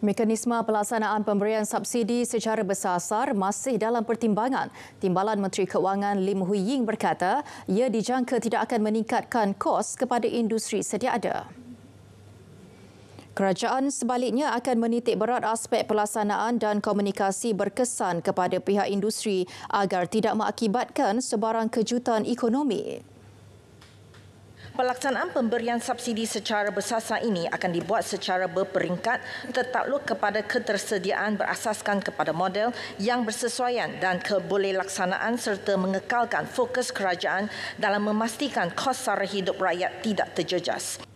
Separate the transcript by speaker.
Speaker 1: Mekanisme pelaksanaan pemberian subsidi secara bersasar masih dalam pertimbangan. Timbalan Menteri Keuangan Lim Hui Ying berkata, ia dijangka tidak akan meningkatkan kos kepada industri sedia ada. Kerajaan sebaliknya akan menitik berat aspek pelaksanaan dan komunikasi berkesan kepada pihak industri agar tidak mengakibatkan sebarang kejutan ekonomi.
Speaker 2: Pelaksanaan pemberian subsidi secara bersasar ini akan dibuat secara berperingkat tertakluk kepada ketersediaan berasaskan kepada model yang bersesuaian dan kebolehlaksanaan serta mengekalkan fokus kerajaan dalam memastikan kos sara hidup rakyat tidak terjejas.